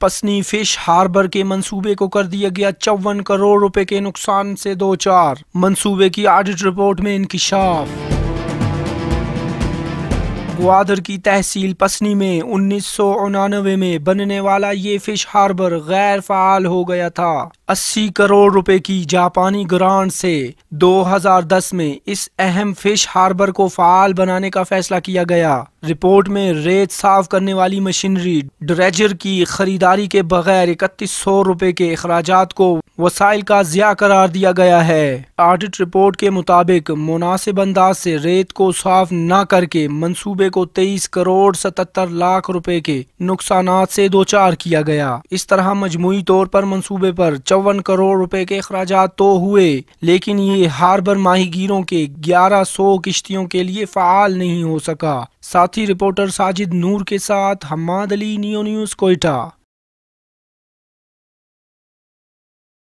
पसनी fish harbour के मंसूबे को कर दिया गया चौवन करोड़ रुपए के नुकसान से दो चार मंसूबे की ऑडिट रिपोर्ट में इंकशाफ ग्वादर की तहसील पसनी में उन्नीस सौ उनानवे में बनने वाला ये फिश हार्बर गैर फाल हो गया था 80 करोड़ रुपए की जापानी ग्रांट से 2010 में इस अहम फिश हार्बर को फाल बनाने का फैसला किया गया रिपोर्ट में रेत साफ करने वाली मशीनरी ड्रेजर की खरीदारी के बगैर इकतीस सौ रुपए के अखराज को वसाइल का जिया करार दिया गया है ऑडिट रिपोर्ट के मुताबिक मुनासिब अंदाज से रेत को साफ न करके मंसूबे को तेईस करोड़ सतहत्तर लाख रुपए के नुकसान से दो चार किया गया इस तरह मजमुई तौर पर मंसूबे पर चौवन करोड़ रुपए के अखराज तो हुए लेकिन ये हार्बर माहिगीरों के ग्यारह सौ किश्तियों के लिए फ़ाल नहीं हो सका साथी रिपोर्टर साजिद नूर के साथ हमाद अली न्यू न्यूज़ कोयटा